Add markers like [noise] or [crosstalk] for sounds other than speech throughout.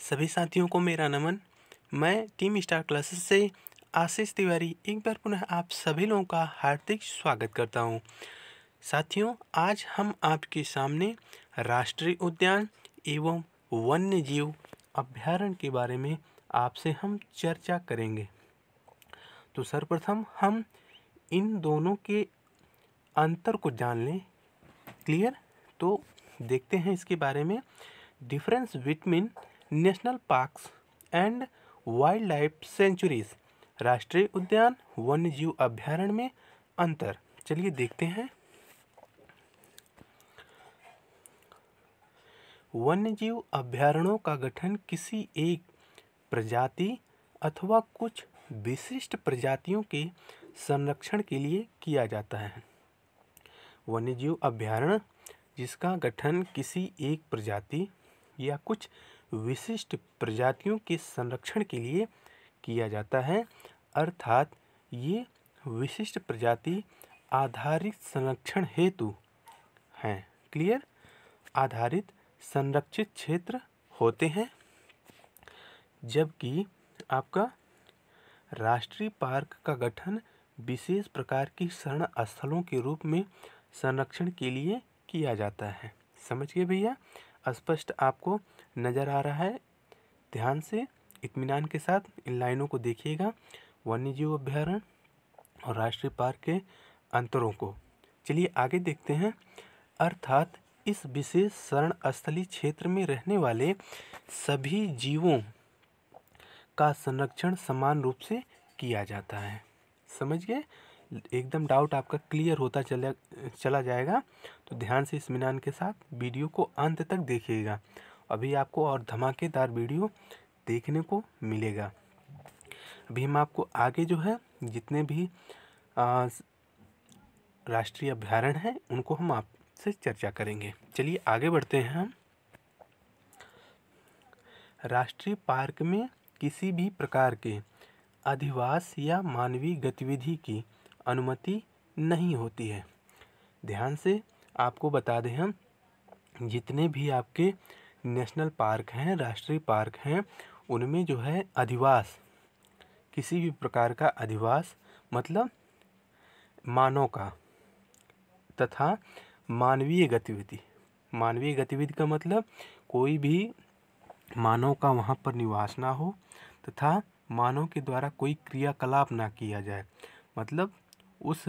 सभी साथियों को मेरा नमन मैं टीम स्टार क्लासेस से आशीष तिवारी एक बार पुनः आप सभी लोगों का हार्दिक स्वागत करता हूं। साथियों आज हम आपके सामने राष्ट्रीय उद्यान एवं वन्य जीव अभ्यारण्य के बारे में आपसे हम चर्चा करेंगे तो सर्वप्रथम हम इन दोनों के अंतर को जान लें क्लियर तो देखते हैं इसके बारे में difference between national parks and wildlife sanctuaries राष्ट्रीय उद्यान वन्य जीव अभ्यारण्य में अंतर चलिए देखते हैं वन्य जीव अभ्यारणों का गठन किसी एक प्रजाति अथवा कुछ विशिष्ट प्रजातियों के संरक्षण के लिए किया जाता है वन्य जीव अभ्यारण्य जिसका गठन किसी एक प्रजाति या कुछ विशिष्ट प्रजातियों के संरक्षण के लिए किया जाता है अर्थात ये विशिष्ट प्रजाति आधारित संरक्षण हेतु हैं क्लियर आधारित संरक्षित क्षेत्र होते हैं जबकि आपका राष्ट्रीय पार्क का गठन विशेष प्रकार की शरण स्थलों के रूप में संरक्षण के लिए किया जाता है समझ गए भैया स्पष्ट आपको नज़र आ रहा है ध्यान से इतमान के साथ इन लाइनों को देखिएगा वन्य जीव अभ्यारण्य और राष्ट्रीय पार्क के अंतरों को चलिए आगे देखते हैं अर्थात इस विशेष शरण स्थली क्षेत्र में रहने वाले सभी जीवों का संरक्षण समान रूप से किया जाता है समझ गए एकदम डाउट आपका क्लियर होता चला चला जाएगा तो ध्यान से इस मीनान के साथ वीडियो को अंत तक देखिएगा अभी आपको और धमाकेदार वीडियो देखने को मिलेगा अभी हम आपको आगे जो है जितने भी राष्ट्रीय अभ्यारण्य हैं उनको हम आपसे चर्चा करेंगे चलिए आगे बढ़ते हैं हम राष्ट्रीय पार्क में किसी भी प्रकार के अधिवास या मानवीय गतिविधि की अनुमति नहीं होती है ध्यान से आपको बता दें हम जितने भी आपके नेशनल पार्क हैं राष्ट्रीय पार्क हैं उनमें जो है अधिवास किसी भी प्रकार का अधिवास मतलब मानव का तथा मानवीय गतिविधि मानवीय गतिविधि का मतलब कोई भी मानव का वहाँ पर निवास ना हो तथा मानव के द्वारा कोई क्रियाकलाप ना किया जाए मतलब उस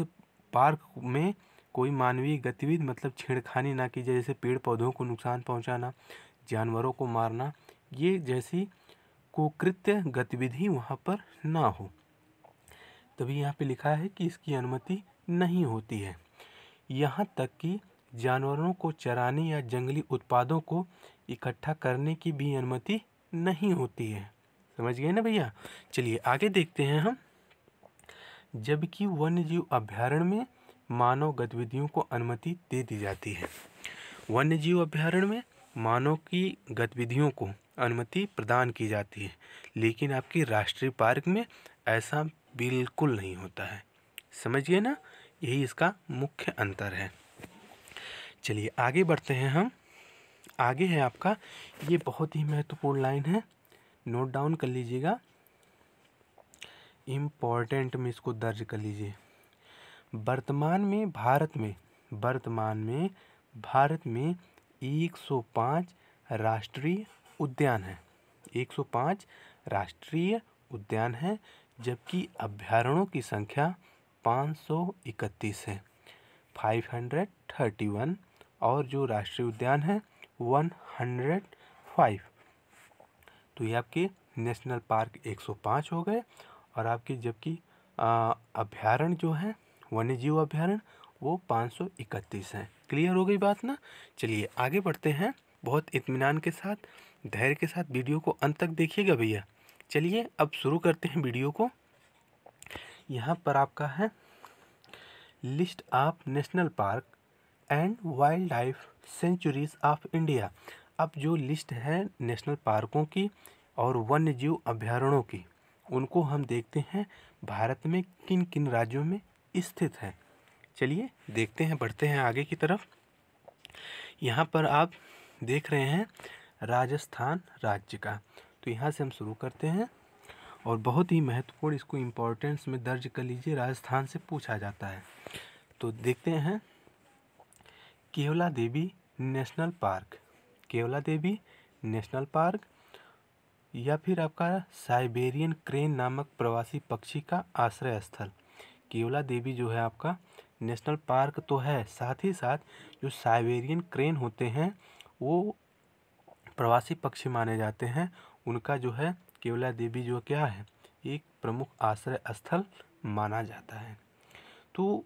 पार्क में कोई मानवीय गतिविधि मतलब छेड़खानी ना की जाए जैसे पेड़ पौधों को नुकसान पहुंचाना जानवरों को मारना ये जैसी कुकृत्य गतिविधि वहाँ पर ना हो तभी यहाँ पे लिखा है कि इसकी अनुमति नहीं होती है यहाँ तक कि जानवरों को चराने या जंगली उत्पादों को इकट्ठा करने की भी अनुमति नहीं होती है समझ गए ना भैया चलिए आगे देखते हैं हम जबकि वन्य जीव अभ्यारण्य में मानव गतिविधियों को अनुमति दे दी जाती है वन्य जीव अभ्यारण्य में मानव की गतिविधियों को अनुमति प्रदान की जाती है लेकिन आपकी राष्ट्रीय पार्क में ऐसा बिल्कुल नहीं होता है समझिए ना यही इसका मुख्य अंतर है चलिए आगे बढ़ते हैं हम आगे है आपका ये बहुत ही महत्वपूर्ण लाइन है नोट डाउन कर लीजिएगा इम्पॉर्टेंट में इसको दर्ज कर लीजिए वर्तमान में भारत में वर्तमान में भारत में 105 राष्ट्रीय उद्यान है 105 राष्ट्रीय उद्यान है जबकि अभ्यारण्यों की संख्या 531 है 531 और जो राष्ट्रीय उद्यान है 105 तो ये आपके नेशनल पार्क 105 हो गए और आपके जबकि अभ्यारण जो है वन्य जीव अभ्यारण वो 531 हैं क्लियर हो गई बात ना चलिए आगे बढ़ते हैं बहुत इत्मीनान के साथ धैर्य के साथ वीडियो को अंत तक देखिएगा भैया चलिए अब शुरू करते हैं वीडियो को यहाँ पर आपका है list of national park and wildlife sanctuaries of India अब जो लिस्ट है नेशनल पार्कों की और वन्य जीव अभ्यारण्यों की उनको हम देखते हैं भारत में किन किन राज्यों में स्थित हैं चलिए देखते हैं बढ़ते हैं आगे की तरफ यहाँ पर आप देख रहे हैं राजस्थान राज्य का तो यहाँ से हम शुरू करते हैं और बहुत ही महत्वपूर्ण इसको इम्पोर्टेंस में दर्ज कर लीजिए राजस्थान से पूछा जाता है तो देखते हैं Keoladeo national park Keoladeo national park या फिर आपका साइबेरियन क्रेन नामक प्रवासी पक्षी का आश्रय स्थल केवला देवी जो है आपका नेशनल पार्क तो है साथ ही साथ जो साइबेरियन क्रेन होते हैं वो प्रवासी पक्षी माने जाते हैं उनका जो है केवला देवी जो क्या है एक प्रमुख आश्रय स्थल माना जाता है तो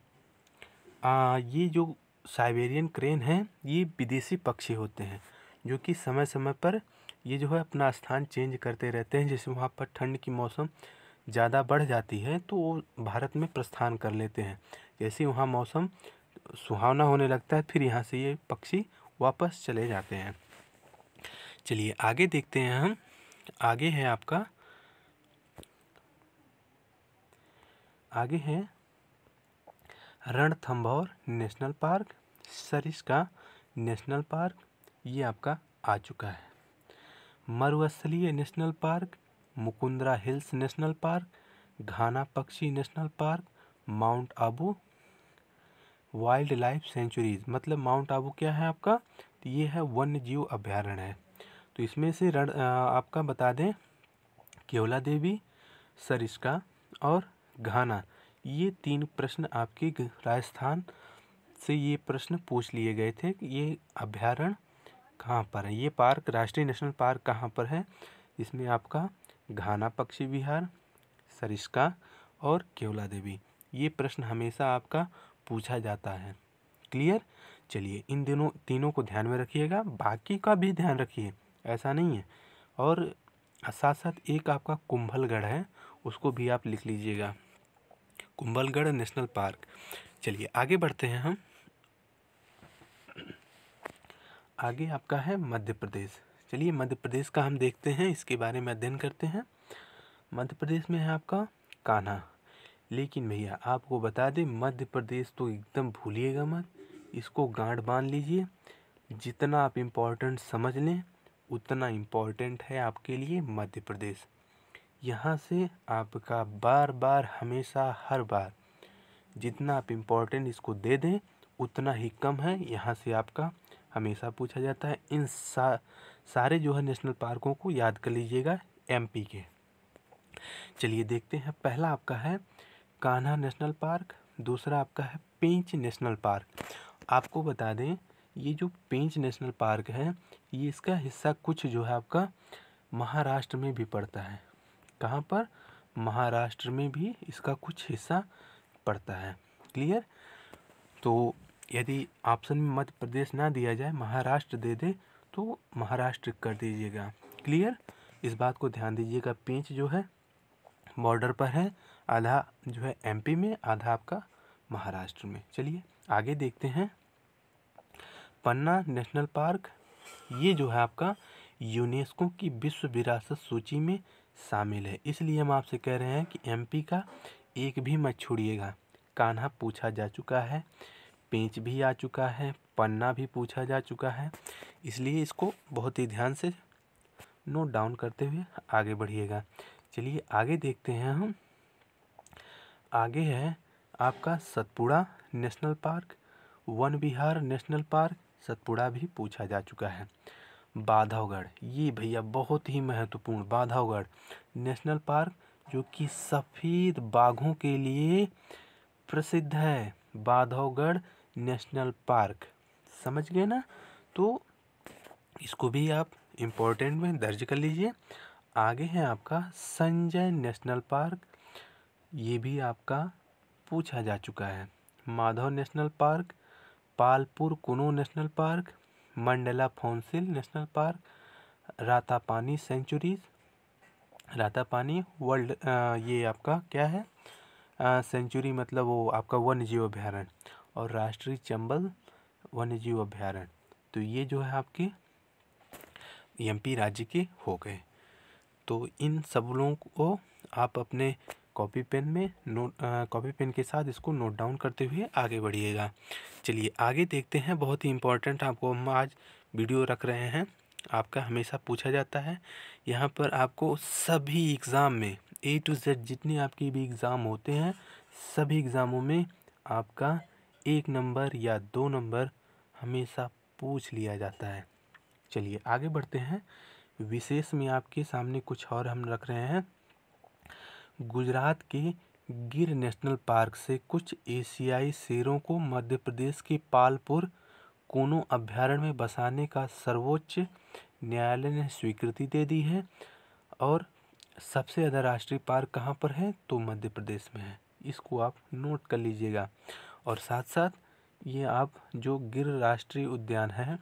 आ, ये जो साइबेरियन क्रेन है ये विदेशी पक्षी होते हैं जो कि समय समय पर ये जो है अपना स्थान चेंज करते रहते हैं जैसे वहाँ पर ठंड की मौसम ज़्यादा बढ़ जाती है तो वो भारत में प्रस्थान कर लेते हैं जैसे वहाँ मौसम सुहावना होने लगता है फिर यहाँ से ये पक्षी वापस चले जाते हैं चलिए आगे देखते हैं हम आगे है आपका आगे है रणथम्भौर नेशनल पार्क सरिस का नेशनल पार्क ये आपका आ चुका है मरुस्थलीय national park Mukundra hills national park Ghana पक्षी national park mount Abu wildlife sanctuaries मतलब माउंट आबू क्या है आपका तो ये है वन्य जीव अभ्यारण्य है तो इसमें से रण आपका बता दें केवला देवी सरिस्का और घाना ये तीन प्रश्न आपके राजस्थान से ये प्रश्न पूछ लिए गए थे कि ये अभ्यारण्य कहाँ पर है ये पार्क राष्ट्रीय नेशनल पार्क कहाँ पर है इसमें आपका घाना पक्षी विहार सरिस्का और केवला देवी ये प्रश्न हमेशा आपका पूछा जाता है क्लियर चलिए इन दिनों तीनों को ध्यान में रखिएगा बाकी का भी ध्यान रखिए ऐसा नहीं है और साथ साथ एक आपका कुंभलगढ़ है उसको भी आप लिख लीजिएगा कुंभलगढ़ नेशनल पार्क चलिए आगे बढ़ते हैं हम आगे आपका है मध्य प्रदेश चलिए मध्य प्रदेश का हम देखते हैं इसके बारे में अध्ययन करते हैं मध्य प्रदेश में है आपका कान्हा लेकिन भैया आपको बता दें मध्य प्रदेश तो एकदम भूलिएगा मत इसको गांठ बांध लीजिए जितना आप इम्पोर्टेंट समझ लें उतना इम्पोर्टेंट है आपके लिए मध्य प्रदेश यहाँ से आपका बार बार हमेशा हर बार जितना आप इम्पोर्टेंट इसको दे दें उतना ही कम है यहाँ से आपका हमेशा पूछा जाता है इन सा सारे जो है नेशनल पार्कों को याद कर लीजिएगा एमपी के चलिए देखते हैं पहला आपका है कान्हा नेशनल पार्क दूसरा आपका है पेंच नेशनल पार्क आपको बता दें ये जो पेंच नेशनल पार्क है ये इसका हिस्सा कुछ जो है आपका महाराष्ट्र में भी पड़ता है कहाँ पर महाराष्ट्र में भी इसका कुछ हिस्सा पड़ता है क्लियर तो यदि ऑप्शन में मध्य प्रदेश ना दिया जाए महाराष्ट्र दे दे तो महाराष्ट्र कर दीजिएगा क्लियर इस बात को ध्यान दीजिएगा पेंच जो है बॉर्डर पर है आधा जो है एमपी में आधा आपका महाराष्ट्र में चलिए आगे देखते हैं पन्ना नेशनल पार्क ये जो है आपका यूनेस्को की विश्व विरासत सूची में शामिल है इसलिए हम आपसे कह रहे हैं कि एमपी का एक भी मत छोड़िएगा कान्हा पूछा जा चुका है पेंच भी आ चुका है पन्ना भी पूछा जा चुका है इसलिए इसको बहुत ही ध्यान से नोट डाउन करते हुए आगे बढ़िएगा चलिए आगे देखते हैं हम आगे है आपका Satpura national park Van Vihar national park Satpura भी पूछा जा चुका है बाधवगढ़ ये भैया बहुत ही महत्वपूर्ण बाधवगढ़ नेशनल पार्क जो कि सफ़ेद बाघों के लिए प्रसिद्ध है बाधवगढ़ नेशनल पार्क समझ गए ना तो इसको भी आप इम्पोर्टेंट में दर्ज कर लीजिए आगे है आपका संजय नेशनल पार्क ये भी आपका पूछा जा चुका है Madhav national park Palpur Kuno national park Mandla fossil national park Ratapani sanctuaries Ratapani world ये आपका क्या है सेंचुरी मतलब वो आपका वन्य जीव अभ्यारण्य और राष्ट्रीय चंबल वन्य जीव अभ्यारण्य तो ये जो है आपके एमपी राज्य के हो गए तो इन सब लोगों को आप अपने कॉपी पेन में नोट कॉपी पेन के साथ इसको नोट डाउन करते हुए आगे बढ़िएगा चलिए आगे देखते हैं बहुत ही इंपॉर्टेंट आपको हम आज वीडियो रख रहे हैं आपका हमेशा पूछा जाता है यहाँ पर आपको सभी एग्ज़ाम में ए टू जेड जितने आपके भी एग्ज़ाम होते हैं सभी एग्ज़ामों में आपका एक नंबर या दो नंबर हमेशा पूछ लिया जाता है चलिए आगे बढ़ते हैं विशेष में आपके सामने कुछ और हम रख रहे हैं गुजरात के गिर नेशनल पार्क से कुछ एशियाई शेरों को मध्य प्रदेश के पालपुर कोनो अभ्यारण्य में बसाने का सर्वोच्च न्यायालय ने स्वीकृति दे दी है और सबसे ज़्यादा राष्ट्रीय पार्क कहाँ पर है तो मध्य प्रदेश में है इसको आप नोट कर लीजिएगा और साथ साथ ये आप जो गिर राष्ट्रीय उद्यान है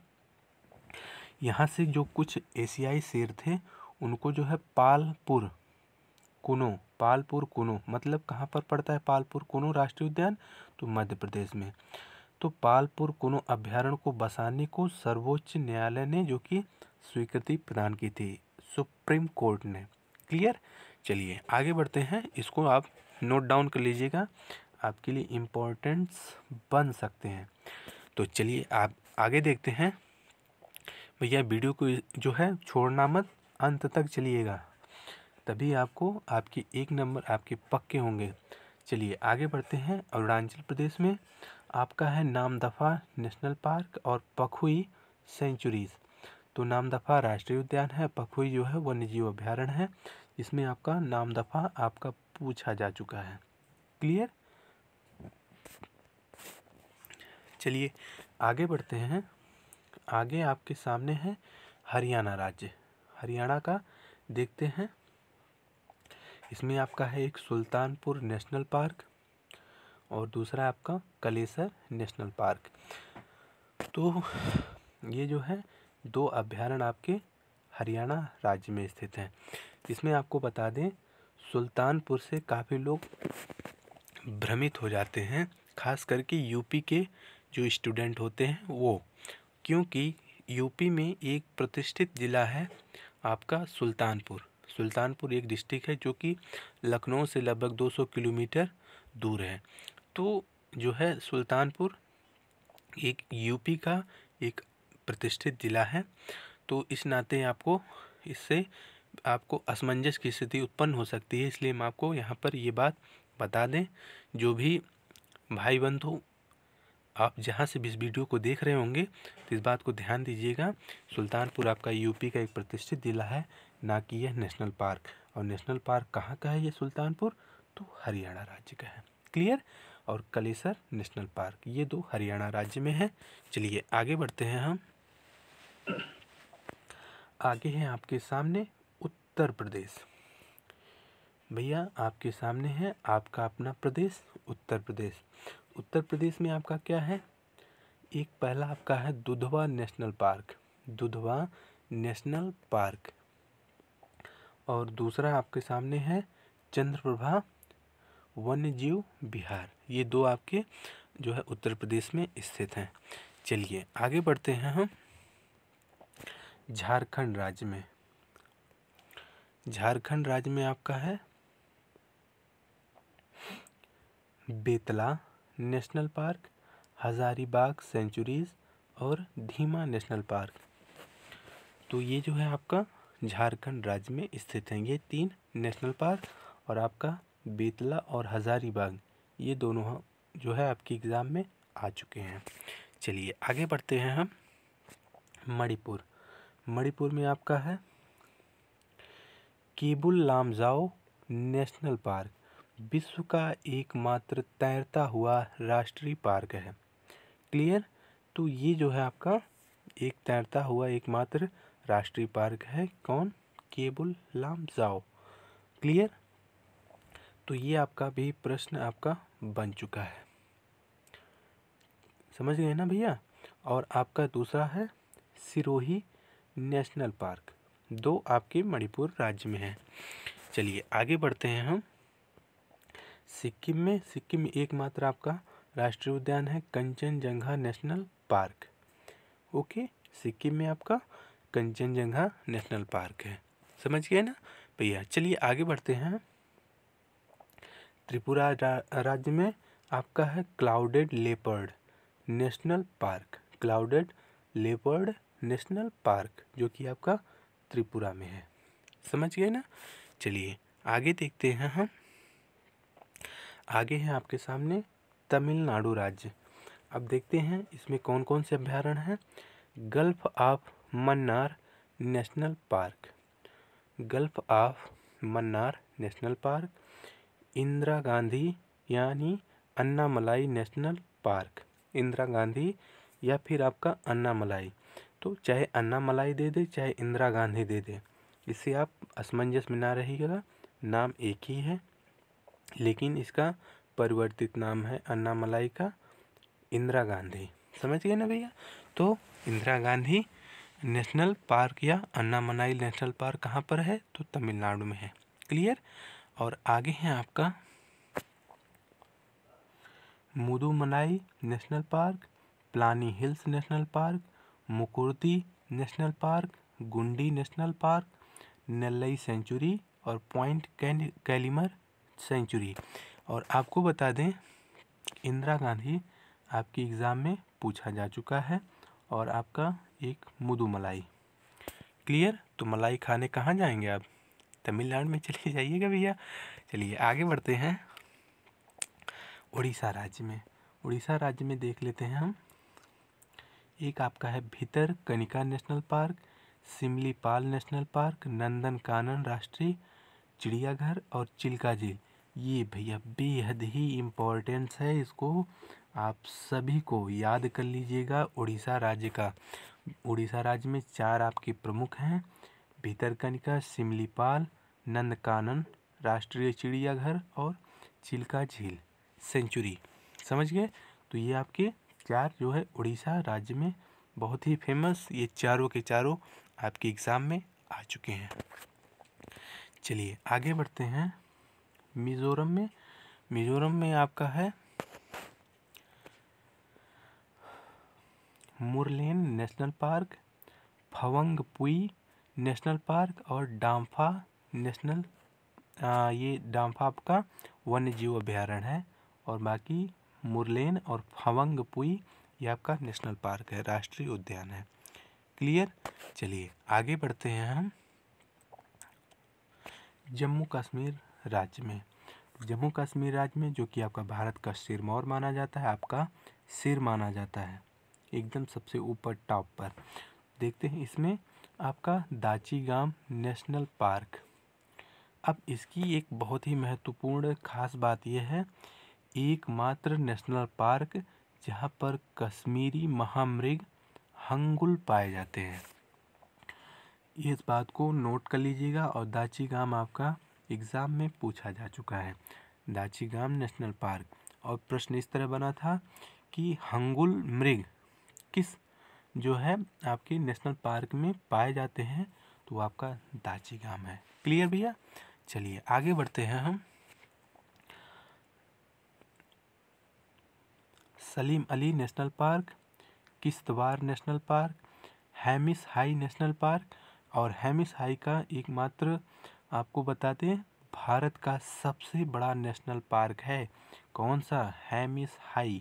यहाँ से जो कुछ एशियाई शेर थे उनको जो है पालपुर कुनो पालपुर कुनो मतलब कहाँ पर पड़ता है पालपुर कुनो राष्ट्रीय उद्यान तो मध्य प्रदेश में तो पालपुर कुनो अभ्यारण्य को बसाने को सर्वोच्च न्यायालय ने जो कि स्वीकृति प्रदान की थी सुप्रीम कोर्ट ने क्लियर चलिए आगे बढ़ते हैं इसको आप नोट डाउन कर लीजिएगा आपके लिए इम्पोर्टेंट्स बन सकते हैं तो चलिए आप आगे देखते हैं भैया वीडियो को जो है छोड़ना मत अंत तक चलिएगा तभी आपको आपके एक नंबर आपके पक्के होंगे चलिए आगे बढ़ते हैं अरुणाचल प्रदेश में आपका है नामदफा नेशनल पार्क और पखुई सेंचुरीज़ तो नामदफा राष्ट्रीय उद्यान है पखुई जो है वन्य जीव अभ्यारण है इसमें आपका नामदफा आपका पूछा जा चुका है क्लियर चलिए आगे बढ़ते हैं आगे आपके सामने है हरियाणा राज्य हरियाणा का देखते हैं इसमें आपका है एक सुल्तानपुर नेशनल पार्क और दूसरा आपका कलेसर नेशनल पार्क तो ये जो है दो अभ्यारण्य आपके हरियाणा राज्य में स्थित हैं इसमें आपको बता दें सुल्तानपुर से काफ़ी लोग भ्रमित हो जाते हैं खास करके यूपी के जो स्टूडेंट होते हैं वो क्योंकि यूपी में एक प्रतिष्ठित ज़िला है आपका सुल्तानपुर सुल्तानपुर एक डिस्ट्रिक्ट है जो कि लखनऊ से लगभग 200 किलोमीटर दूर है तो जो है सुल्तानपुर एक यूपी का एक प्रतिष्ठित ज़िला है तो इस नाते आपको इससे आपको असमंजस की स्थिति उत्पन्न हो सकती है इसलिए हम आपको यहाँ पर ये बात बता दें जो भी भाई बंधु आप जहाँ से भी इस वीडियो को देख रहे होंगे तो इस बात को ध्यान दीजिएगा सुल्तानपुर आपका यूपी का एक प्रतिष्ठित ज़िला है ना कि यह नेशनल पार्क और नेशनल पार्क कहाँ का है ये सुल्तानपुर तो हरियाणा राज्य का है क्लियर और कलेसर नेशनल पार्क ये दो हरियाणा राज्य में है चलिए आगे बढ़ते हैं हम आगे हैं आपके सामने उत्तर प्रदेश भैया आपके सामने है आपका अपना प्रदेश उत्तर प्रदेश उत्तर प्रदेश में आपका क्या है एक पहला आपका है Dudhwa national park Dudhwa national park और दूसरा आपके सामने है चंद्रप्रभा वन्य जीव बिहार ये दो आपके जो है उत्तर प्रदेश में स्थित हैं चलिए आगे बढ़ते हैं हम झारखंड राज्य में झारखंड राज्य में आपका है Betla national park Hazaribagh sanctuaries और धीमा नेशनल पार्क तो ये जो है आपका झारखंड राज्य में स्थित हैं ये तीन नेशनल पार्क और आपका बेतला और हज़ारीबाग ये दोनों जो है आपके एग्ज़ाम में आ चुके हैं चलिए आगे बढ़ते हैं हम मणिपुर मणिपुर में आपका है केबुल लामजाओ नेशनल पार्क विश्व का एकमात्र तैरता हुआ राष्ट्रीय पार्क है क्लियर तो ये जो है आपका एक तैरता हुआ एकमात्र राष्ट्रीय पार्क है कौन केबुल लामजाओ क्लियर तो ये आपका भी प्रश्न आपका बन चुका है समझ गए ना भैया और आपका दूसरा है सिरोही नेशनल पार्क दो आपके मणिपुर राज्य में है चलिए आगे बढ़ते हैं हम सिक्किम में सिक्किम में एकमात्र आपका राष्ट्रीय उद्यान है Kanchenjunga national park okay Sikkim में आपका कंचनजंगा नेशनल पार्क है समझ गए ना भैया चलिए आगे बढ़ते हैं त्रिपुरा रा, राज्य में आपका है clouded leopard national park clouded leopard national park जो कि आपका त्रिपुरा में है समझ गए ना चलिए आगे देखते हैं हम आगे हैं आपके सामने तमिलनाडु राज्य अब देखते हैं इसमें कौन कौन से अभ्यारण्य हैं gulf of Mannar national park gulf of Mannar national park Indira Gandhi यानी अन्नामलाई नेशनल पार्क इंदिरा गांधी या फिर आपका अन्नामलाई तो चाहे अन्नामलाई दे दे चाहे इंदिरा गांधी दे दे इससे आप असमंजस में ना रहिएगा नाम एक ही है लेकिन इसका परिवर्तित नाम है अन्नामलाई का इंदिरा गांधी समझ गए ना भैया तो इंदिरा गांधी नेशनल पार्क या अन्नामनाई नेशनल पार्क कहाँ पर है तो तमिलनाडु में है क्लियर और आगे है आपका Mudumalai national park Palani hills national park Mukurthi national park Guindy national park Nellai sanctuary और पॉइंट कैलिमर सेंचुरी और आपको बता दें इंदिरा गांधी आपकी एग्ज़ाम में पूछा जा चुका है और आपका एक मुदु मलाई क्लियर तो मलाई खाने कहाँ जाएंगे आप तमिलनाडु में चले [laughs] जाइएगा भैया चलिए आगे बढ़ते हैं उड़ीसा राज्य में उड़ीसा राज्य में देख लेते हैं हम एक आपका है Bhitarkanika national park Simlipal national park Nandan Kanan राष्ट्रीय चिड़ियाघर और चिल्का झील ये भैया बेहद ही इम्पोर्टेंस है इसको आप सभी को याद कर लीजिएगा उड़ीसा राज्य का उड़ीसा राज्य में चार आपके प्रमुख हैं भीतरकनिका सिमलीपाल नंदकानन राष्ट्रीय चिड़ियाघर और चिल्का झील सेंचुरी समझ गए तो ये आपके चार जो है उड़ीसा राज्य में बहुत ही फेमस ये चारों के चारों आपके एग्ज़ाम में आ चुके हैं चलिए आगे बढ़ते हैं मिज़ोरम में मिज़ोरम में आपका है Murlen national park Phawngpui national park और डाम्फा नेशनल आ, ये डाम्फा आपका वन्य जीव अभ्यारण्य है और बाकी मुरलेन और फवंग पुई ये आपका नेशनल पार्क है राष्ट्रीय उद्यान है क्लियर चलिए आगे बढ़ते हैं हम जम्मू कश्मीर राज्य में जम्मू कश्मीर राज्य में जो कि आपका भारत का सिरमौर माना जाता है आपका सिर माना जाता है एकदम सबसे ऊपर टॉप पर देखते हैं इसमें आपका दाचीगाम नेशनल पार्क अब इसकी एक बहुत ही महत्वपूर्ण खास बात यह है एकमात्र नेशनल पार्क जहाँ पर कश्मीरी महामृग हंगुल पाए जाते हैं इस बात को नोट कर लीजिएगा और दाची गाम आपका एग्ज़ाम में पूछा जा चुका है दाची गाम नेशनल पार्क और प्रश्न इस तरह बना था कि हंगुल मृग किस जो है आपके नेशनल पार्क में पाए जाते हैं तो आपका दाची गाम है क्लियर भैया चलिए आगे बढ़ते हैं हम Salim Ali national park Kishtwar national park Hemis high national park और हैमिस हाई का एकमात्र आपको बताते हैं भारत का सबसे बड़ा नेशनल पार्क है कौन सा हैमिस हाई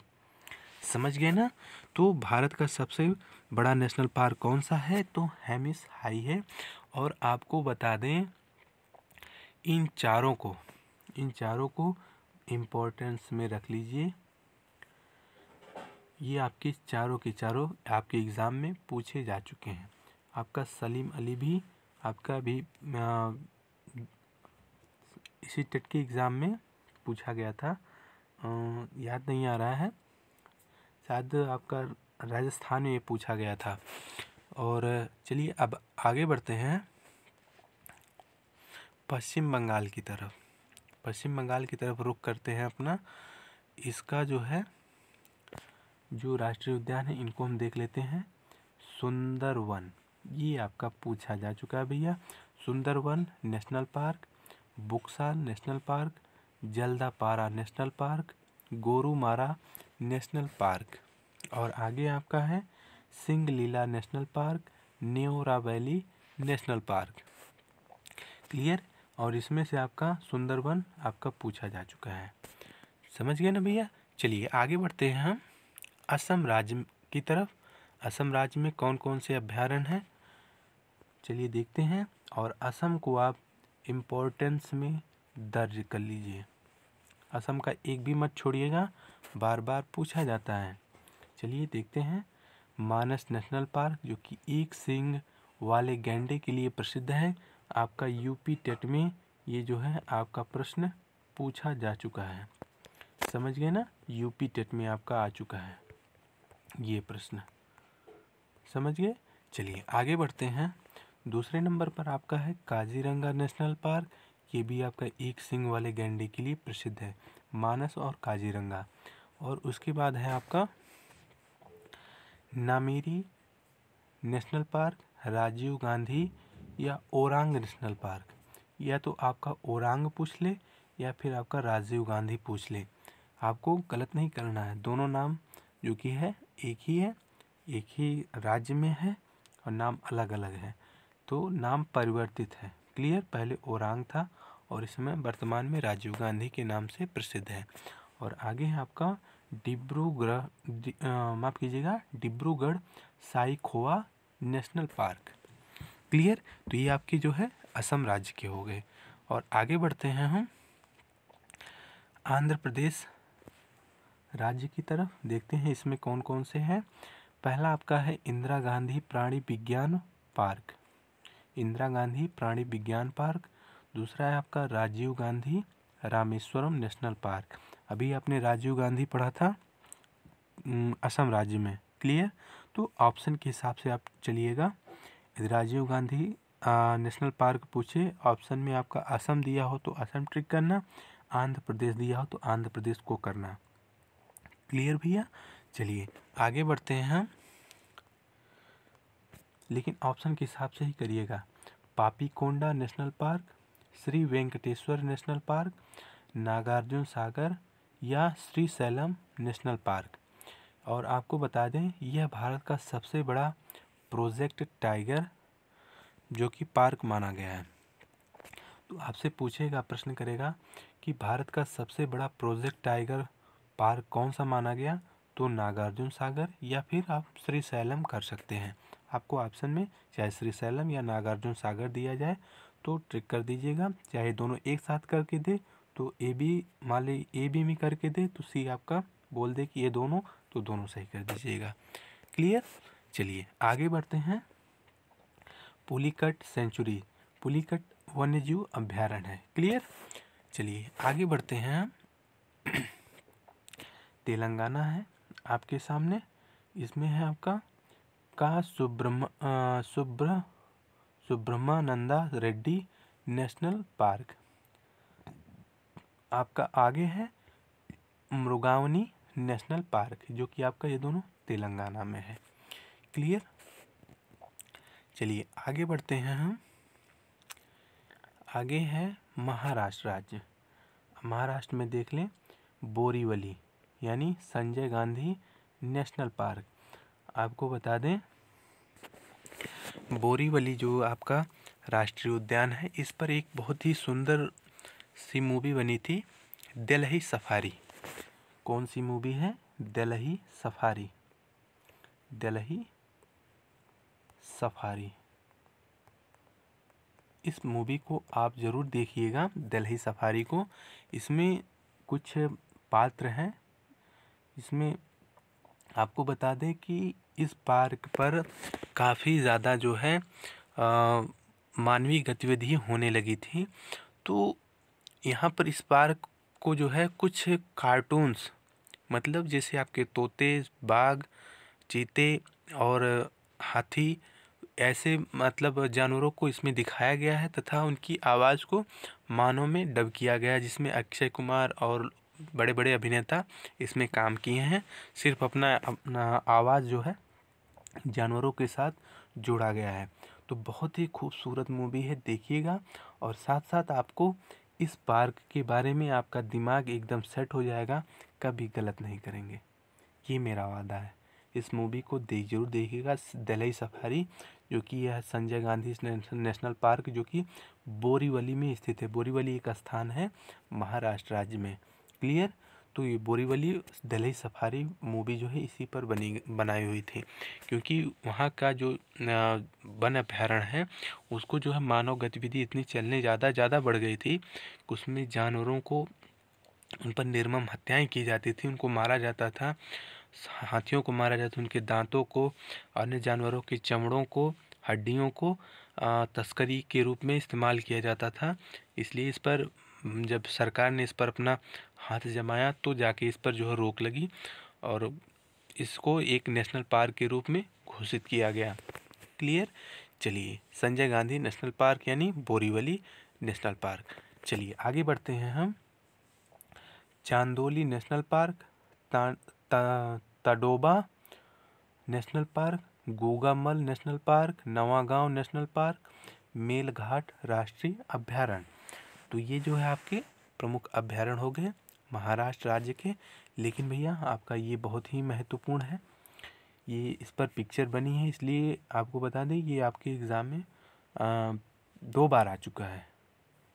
समझ गए ना तो भारत का सबसे बड़ा नेशनल पार्क कौन सा है तो हैमिस हाई है और आपको बता दें इन चारों को इन चारों को इम्पोर्टेंस में रख लीजिए ये आपके चारों के चारों आपके एग्ज़ाम में पूछे जा चुके हैं आपका सलीम अली भी आपका भी आ, इसी टेट के एग्ज़ाम में पूछा गया था आ, याद नहीं आ रहा है शायद आपका राजस्थान में पूछा गया था और चलिए अब आगे बढ़ते हैं पश्चिम बंगाल की तरफ पश्चिम बंगाल की तरफ रुख करते हैं अपना इसका जो है जो राष्ट्रीय उद्यान है इनको हम देख लेते हैं सुंदरवन ये आपका पूछा जा चुका है भैया Sundarban national park Buxa national park Jaldapara national park Gorumara national park और आगे आपका है Singalila national park Neora valley national park clear और इसमें से आपका सुंदरवन आपका पूछा जा चुका है समझ गए ना भैया चलिए आगे बढ़ते हैं हम असम राज्य की तरफ असम राज्य में कौन कौन से अभ्यारण्य हैं चलिए देखते हैं और असम को आप इम्पोर्टेंस में दर्ज कर लीजिए असम का एक भी मत छोड़िएगा बार बार पूछा जाता है चलिए देखते हैं मानस नेशनल पार्क जो कि एक सिंह वाले गैंडे के लिए प्रसिद्ध है आपका यूपी टेट में ये जो है आपका प्रश्न पूछा जा चुका है समझ गए ना यूपी टेट में आपका आ चुका है ये प्रश्न समझ गए चलिए आगे बढ़ते हैं दूसरे नंबर पर आपका है काजीरंगा नेशनल पार्क ये भी आपका एक सिंह वाले गैंडे के लिए प्रसिद्ध है मानस और काजीरंगा और उसके बाद है आपका नामेरी नेशनल पार्क राजीव गांधी या ओरांग नेशनल पार्क या तो आपका ओरांग पूछ ले या फिर आपका राजीव गांधी पूछ ले आपको गलत नहीं करना है दोनों नाम जो कि है एक ही है एक ही राज्य में है और नाम अलग अलग है तो नाम परिवर्तित है क्लियर पहले ओरांग था और इस समय वर्तमान में राजीव गांधी के नाम से प्रसिद्ध है और आगे है आपका डिब्रूगढ़ दि, माफ़ कीजिएगा Dibrugarh Saikhowa national park clear तो ये आपके जो है असम राज्य के हो गए और आगे बढ़ते हैं हम आंध्र प्रदेश राज्य की तरफ देखते हैं इसमें कौन कौन से हैं पहला आपका है इंदिरा गांधी प्राणी विज्ञान पार्क इंदिरा गांधी प्राणी विज्ञान पार्क दूसरा है आपका राजीव गांधी रामेश्वरम नेशनल पार्क अभी आपने राजीव गांधी पढ़ा था असम राज्य में क्लियर तो ऑप्शन के हिसाब से आप चलिएगा यदि राजीव गांधी नेशनल पार्क पूछे ऑप्शन में आपका असम दिया हो तो असम ट्रिक करना आंध्र प्रदेश दिया हो तो आंध्र प्रदेश को करना क्लियर भैया चलिए आगे बढ़ते हैं हम लेकिन ऑप्शन के हिसाब से ही करिएगा Papikonda national park Shri Venkateswara national park Nagarjuna Sagar या श्री सैलम नेशनल पार्क और आपको बता दें यह भारत का सबसे बड़ा प्रोजेक्ट टाइगर जो कि पार्क माना गया है तो आपसे पूछेगा प्रश्न करेगा कि भारत का सबसे बड़ा प्रोजेक्ट टाइगर पार्क कौन सा माना गया तो नागार्जुन सागर या फिर आप श्री सैलम कर सकते हैं आपको ऑप्शन में चाहे श्री सैलम या नागार्जुन सागर दिया जाए तो ट्रिक कर दीजिएगा चाहे दोनों एक साथ करके दे तो ए बी मान ली ए बी में करके दे तो सी आपका बोल दे कि ये दोनों तो दोनों सही कर दीजिएगा क्लियर चलिए आगे बढ़ते हैं पुलिकट सेंचुरी पुलिकट वन्य जीव अभ्यारण्य है क्लियर चलिए आगे बढ़ते हैं [clears throat] तेलंगाना है आपके सामने इसमें है आपका का सुब्रम सुब्रह जो ब्रह्मानंदा रेड्डी नेशनल पार्क आपका आगे है मृगावनी नेशनल पार्क जो कि आपका ये दोनों तेलंगाना में है क्लियर चलिए आगे बढ़ते हैं हम आगे है महाराष्ट्र राज्य महाराष्ट्र में देख लें बोरीवली यानी संजय गांधी नेशनल पार्क आपको बता दें बोरीवली जो आपका राष्ट्रीय उद्यान है इस पर एक बहुत ही सुंदर सी मूवी बनी थी दिल्ली सफारी कौन सी मूवी है दिल्ली सफारी दिल्ली सफारी इस मूवी को आप ज़रूर देखिएगा दिल्ली सफारी को इसमें कुछ पात्र हैं इसमें आपको बता दें कि इस पार्क पर काफ़ी ज़्यादा जो है मानवीय गतिविधि होने लगी थी तो यहाँ पर इस पार्क को जो है कुछ कार्टून्स मतलब जैसे आपके तोते बाघ चीते और हाथी ऐसे मतलब जानवरों को इसमें दिखाया गया है तथा उनकी आवाज़ को मानों में डब किया गया जिसमें अक्षय कुमार और बड़े बड़े अभिनेता इसमें काम किए हैं सिर्फ अपना अपना आवाज़ जो है जानवरों के साथ जोड़ा गया है तो बहुत ही खूबसूरत मूवी है देखिएगा और साथ साथ आपको इस पार्क के बारे में आपका दिमाग एकदम सेट हो जाएगा कभी गलत नहीं करेंगे ये मेरा वादा है इस मूवी को देख जरूर देखिएगा दिल्ली सफारी जो कि यह संजय गांधी नेशनल पार्क जो कि बोरीवली में स्थित है बोरीवली एक स्थान है महाराष्ट्र राज्य में क्लियर तो ये बोरीवली दिल्ली सफारी मूवी जो है इसी पर बनी बनाई हुई थी क्योंकि वहाँ का जो वन अपहरण है उसको जो है मानव गतिविधि इतनी चलने ज़्यादा ज़्यादा बढ़ गई थी उसमें जानवरों को उन पर निर्मम हत्याएं की जाती थी उनको मारा जाता था हाथियों को मारा जाता था उनके दांतों को अन्य जानवरों के चमड़ों को हड्डियों को तस्करी के रूप में इस्तेमाल किया जाता था इसलिए इस पर हम्म, जब सरकार ने इस पर अपना हाथ जमाया तो जाके इस पर जो है रोक लगी और इसको एक नेशनल पार्क के रूप में घोषित किया गया क्लियर चलिए संजय गांधी नेशनल पार्क यानी बोरीवली नेशनल पार्क चलिए आगे बढ़ते हैं हम चांदोली नेशनल पार्क ता, ता, Tadoba national park Gugamal national park Navegaon national park Melghat राष्ट्रीय अभ्यारण्य तो ये जो है आपके प्रमुख अभ्यारण हो गए महाराष्ट्र राज्य के लेकिन भैया आपका ये बहुत ही महत्वपूर्ण है ये इस पर पिक्चर बनी है इसलिए आपको बता दें ये आपके एग्ज़ाम में आ, दो बार आ चुका है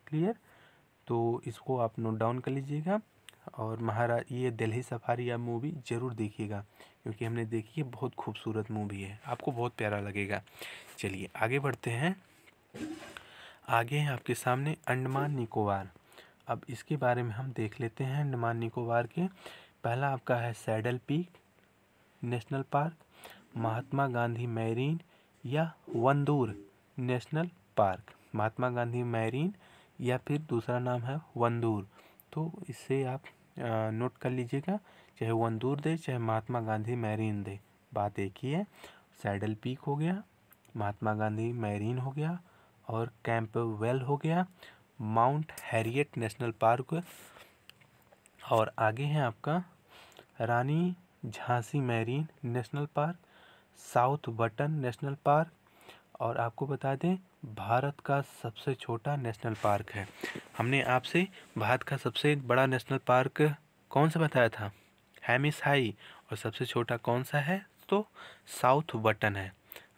क्लियर तो इसको आप नोट डाउन कर लीजिएगा और महारा ये दिल्ली सफारी या मूवी ज़रूर देखिएगा क्योंकि हमने देखी है बहुत खूबसूरत मूवी है आपको बहुत प्यारा लगेगा चलिए आगे बढ़ते हैं आगे हैं आपके सामने अंडमान निकोबार अब इसके बारे में हम देख लेते हैं अंडमान निकोबार के पहला आपका है saddle peak national park Mahatma Gandhi marine या Wandoor national park Mahatma Gandhi marine या फिर दूसरा नाम है वंदूर तो इससे आप नोट कर लीजिएगा चाहे वंदूर दे चाहे महात्मा गांधी मैरीन दे बात एक ही है सैडल पीक हो गया महात्मा गांधी मैरीन हो गया और कैंप वेल हो गया माउंट हैरियट नेशनल पार्क और आगे है आपका Rani Jhansi marine national park south button national park और आपको बता दें भारत का सबसे छोटा नेशनल पार्क है हमने आपसे भारत का सबसे बड़ा नेशनल पार्क कौन सा बताया था हैमिस हाई और सबसे छोटा कौन सा है तो साउथ बटन है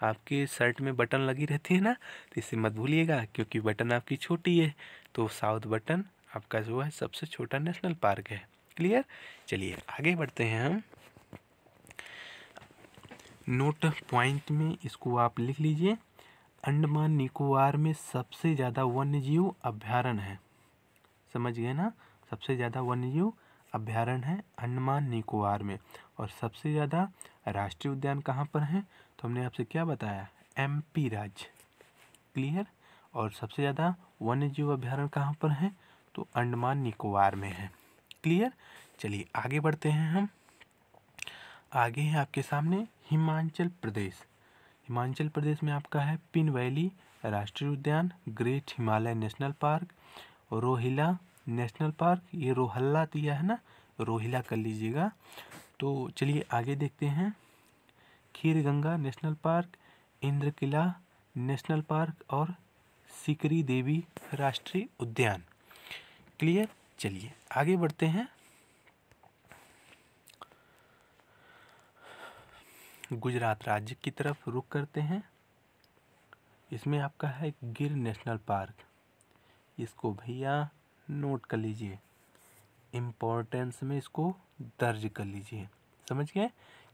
आपके शर्ट में बटन लगी रहती है ना तो इसे मत भूलिएगा क्योंकि बटन आपकी छोटी है तो साउथ बटन आपका जो है सबसे छोटा नेशनल पार्क है क्लियर चलिए आगे बढ़ते हैं हम नोट पॉइंट में इसको आप लिख लीजिए अंडमान निकोबार में सबसे ज़्यादा वन्य जीव अभ्यारण्य है समझ गए ना सबसे ज़्यादा वन्य जीव अभ्यारण है अंडमान निकोबार में और सबसे ज़्यादा राष्ट्रीय उद्यान कहाँ पर हैं तो हमने आपसे क्या बताया एम पी राज्य क्लियर और सबसे ज़्यादा वन्य जीव अभ्यारण्य कहाँ पर है तो अंडमान निकोबार में है क्लियर चलिए आगे बढ़ते हैं हम आगे है आपके सामने हिमाचल प्रदेश हिमाचल प्रदेश में आपका है पिन वैली राष्ट्रीय उद्यान great Himalaya national park Rohila national park ये रोहल्ला दिया है ना रोहिला कर लीजिएगा तो चलिए आगे देखते हैं Kheerganga national park Inderkilla national park और सिकरी देवी राष्ट्रीय उद्यान क्लियर चलिए आगे बढ़ते हैं गुजरात राज्य की तरफ रुक करते हैं इसमें आपका है गिर नेशनल पार्क इसको भैया नोट कर लीजिए इम्पोर्टेंस में इसको दर्ज कर लीजिए समझ गए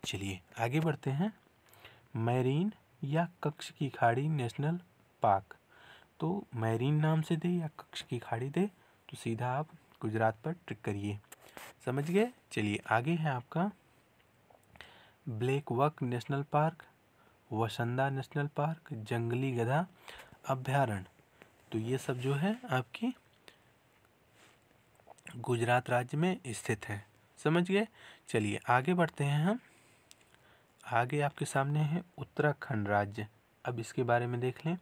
चलिए आगे बढ़ते हैं मैरीन या कक्ष की खाड़ी नेशनल पार्क तो मैरीन नाम से दे या कक्ष की खाड़ी दे तो सीधा आप गुजरात पर ट्रिक करिए समझ गए चलिए आगे है आपका ब्लैक वक नेशनल पार्क वसंदा नेशनल पार्क जंगली गधा अभ्यारण्य तो ये सब जो है आपकी गुजरात राज्य में स्थित है समझ गए चलिए आगे बढ़ते हैं हम आगे आपके सामने है उत्तराखंड राज्य अब इसके बारे में देख लें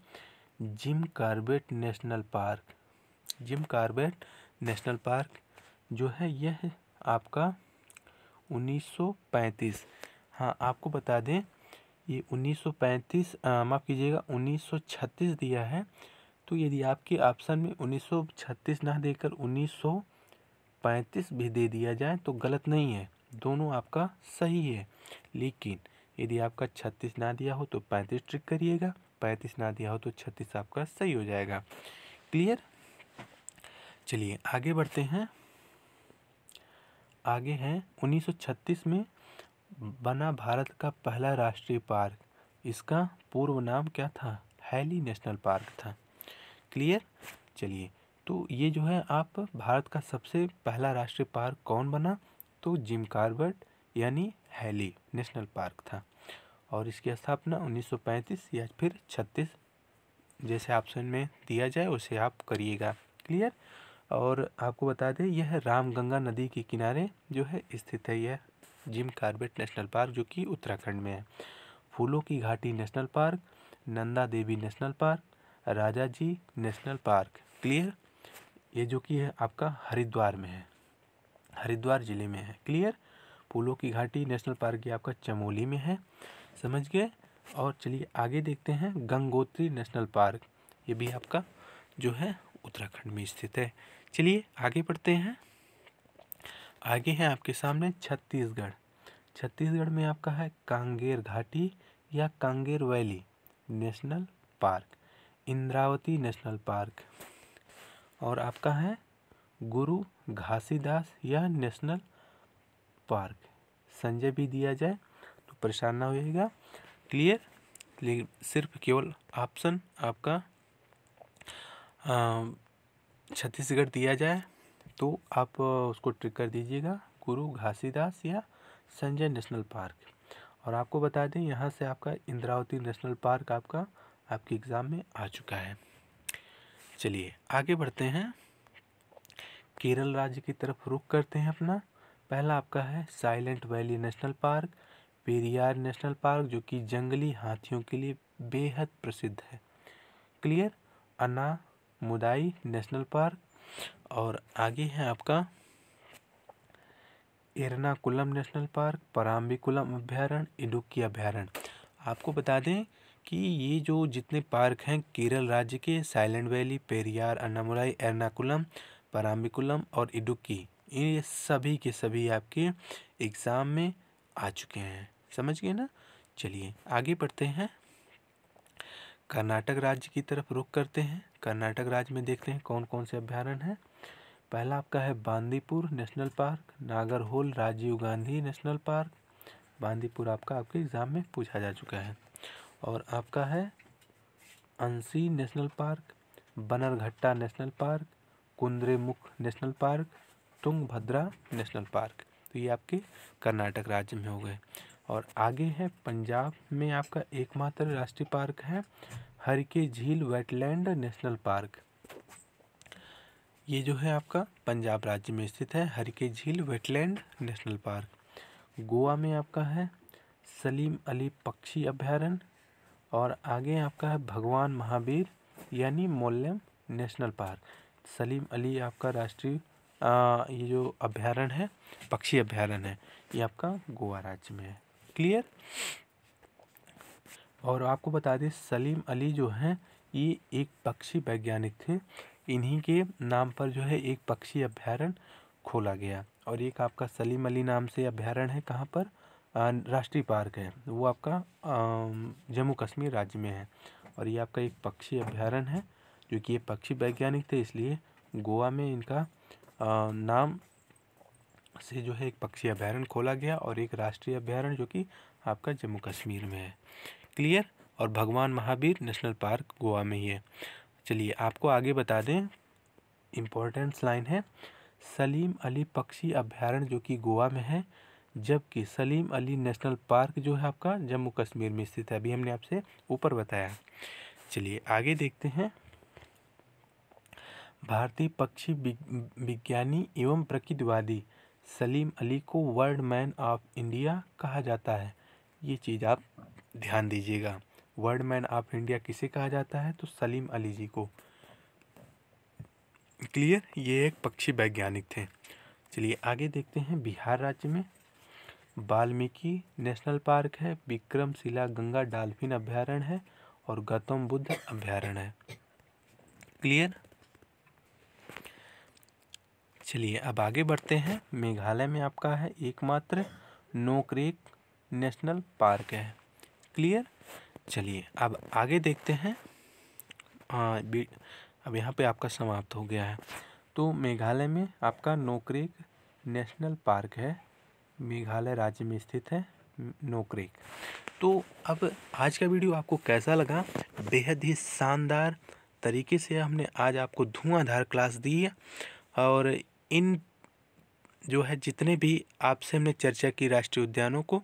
Jim Corbett national park Jim Corbett national park जो है यह आपका 1935 हाँ आपको बता दें ये 1935 माफ़ कीजिएगा 1936 दिया है तो यदि आपके ऑप्शन में 1936 ना देकर 1935 भी दे दिया जाए तो गलत नहीं है दोनों आपका सही है लेकिन यदि आपका छत्तीस ना दिया हो तो पैंतीस ट्रिक करिएगा पैंतीस ना दिया हो तो छत्तीस आपका सही हो जाएगा क्लियर चलिए आगे बढ़ते हैं आगे हैं 1936 में बना भारत का पहला राष्ट्रीय पार्क इसका पूर्व नाम क्या था हैली नेशनल पार्क था क्लियर चलिए तो ये जो है आप भारत का सबसे पहला राष्ट्रीय पार्क कौन बना तो जिम कार्बर्ट यानी हैली नेशनल पार्क था और इसकी स्थापना 1935 या फिर 36 जैसे ऑप्शन में दिया जाए उसे आप करिएगा क्लियर और आपको बता दें यह रामगंगा नदी के किनारे जो है स्थित है यह जिम कार्बेट नेशनल पार्क जो कि उत्तराखंड में है फूलों की घाटी national park Nanda Devi national park Rajaji national park clear ये जो कि है आपका हरिद्वार में है हरिद्वार ज़िले में है क्लियर फूलों की घाटी नेशनल पार्क ये आपका चमोली में है समझ गए और चलिए आगे देखते हैं गंगोत्री नेशनल पार्क ये भी आपका जो है उत्तराखंड में स्थित है चलिए आगे बढ़ते हैं आगे हैं आपके सामने छत्तीसगढ़ छत्तीसगढ़ में आपका है कांगेर घाटी या Kanger valley national park Indravati national park और आपका है गुरु घासीदास या नेशनल पार्क संजय भी दिया जाए तो परेशान ना होइएगा क्लियर लेकिन सिर्फ केवल ऑप्शन आपका छत्तीसगढ़ दिया जाए तो आप उसको ट्रिक कर दीजिएगा गुरु घासीदास या संजय नेशनल पार्क और आपको बता दें यहाँ से आपका इंद्रावती नेशनल पार्क आपका आपके एग्ज़ाम में आ चुका है चलिए आगे बढ़ते हैं केरल राज्य की तरफ रुख करते हैं अपना पहला आपका है Silent Valley national Park Periyar National park जो कि जंगली हाथियों के लिए बेहद प्रसिद्ध है क्लियर अना मुदाई नेशनल पार्क और आगे है आपका एर्नाकुलम नेशनल पार्क पराम्बिकुलम अभ्यारण्य इडुक्की अभ्यारण्य आपको बता दें कि ये जो जितने पार्क हैं केरल राज्य के साइलेंट वैली पेरियार अन्नामुलाई एर्नाकुलम पराम्बिकुलम और इडुक्की ये सभी के सभी आपके एग्ज़ाम में आ चुके हैं समझ गए ना चलिए आगे बढ़ते हैं कर्नाटक राज्य की तरफ रुख करते हैं कर्नाटक राज्य में देखते हैं कौन कौन से अभ्यारण हैं पहला आपका है Bandipur National Park Nagarhole Rajiv Gandhi national Park Bandipur आपका आपके एग्ज़ाम में पूछा जा चुका है और आपका है Anshi National Park Bannerghatta National Park Kudremukh National Park Tungabhadra National Park तो ये आपके कर्नाटक राज्य में हो गए और आगे है पंजाब में आपका एकमात्र राष्ट्रीय पार्क है हरके झील वेटलैंड नेशनल पार्क ये जो है आपका पंजाब राज्य में स्थित है हरके झील वेटलैंड नेशनल पार्क गोवा में आपका है सलीम अली पक्षी अभ्यारण्य और आगे आपका है भगवान महावीर यानी मोल्यम नेशनल पार्क सलीम अली आपका राष्ट्रीय आ, ये जो अभ्यारण्य है पक्षी अभ्यारण्य है ये आपका गोवा राज्य में है क्लियर और आपको बता दें सलीम अली जो हैं ये एक पक्षी वैज्ञानिक थे इन्हीं के नाम पर जो है एक पक्षी अभ्यारण्य खोला गया और एक आपका सलीम अली नाम से अभ्यारण है कहाँ पर राष्ट्रीय पार्क है वो आपका जम्मू कश्मीर राज्य में है और ये आपका एक पक्षी अभ्यारण्य है जो कि ये पक्षी वैज्ञानिक थे इसलिए गोवा में इनका नाम से जो है एक पक्षी अभ्यारण्य खोला गया और एक राष्ट्रीय अभ्यारण्य जो कि आपका जम्मू कश्मीर में है क्लियर और भगवान महावीर नेशनल पार्क गोवा में ही है चलिए आपको आगे बता दें इम्पोर्टेंस लाइन है सलीम अली पक्षी अभ्यारण्य जो कि गोवा में है जबकि सलीम अली नेशनल पार्क जो है आपका जम्मू कश्मीर में स्थित है अभी हमने आपसे ऊपर बताया चलिए आगे देखते हैं भारतीय पक्षी विज्ञानी एवं प्रकृतिवादी सलीम अली को वर्ल्ड मैन ऑफ इंडिया कहा जाता है ये चीज़ आप ध्यान दीजिएगा वर्ल्ड मैन ऑफ इंडिया किसे कहा जाता है तो सलीम अली जी को क्लियर ये एक पक्षी वैज्ञानिक थे चलिए आगे देखते हैं बिहार राज्य में वाल्मीकि नेशनल पार्क है विक्रमशिला गंगा डाल्फिन अभ्यारण्य है और गौतम बुद्ध अभ्यारण्य है क्लियर चलिए अब आगे बढ़ते हैं मेघालय में आपका है एकमात्र नोक्रेक नेशनल पार्क है क्लियर चलिए अब आगे देखते हैं आ, अब यहाँ पे आपका समाप्त हो गया है तो मेघालय में आपका नोक्रेक नेशनल पार्क है मेघालय राज्य में स्थित है नोक्रेक तो अब आज का वीडियो आपको कैसा लगा बेहद ही शानदार तरीके से हमने आज आपको धुआंधार क्लास दी है और इन जो है जितने भी आपसे हमने चर्चा की राष्ट्रीय उद्यानों को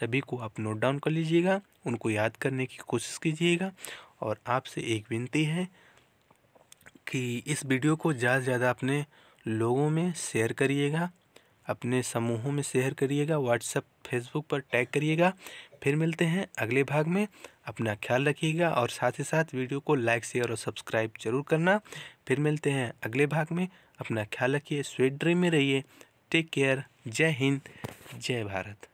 सभी को आप नोट डाउन कर लीजिएगा उनको याद करने की कोशिश कीजिएगा और आपसे एक विनती है कि इस वीडियो को ज़्यादा से ज़्यादा अपने लोगों में शेयर करिएगा अपने समूहों में शेयर करिएगा व्हाट्सएप फेसबुक पर टैग करिएगा फिर मिलते हैं अगले भाग में अपना ख्याल रखिएगा और साथ ही साथ वीडियो को लाइक शेयर और सब्सक्राइब जरूर करना फिर मिलते हैं अगले भाग में अपना ख्याल रखिए स्वीट ड्रीम में रहिए टेक केयर जय हिंद जय भारत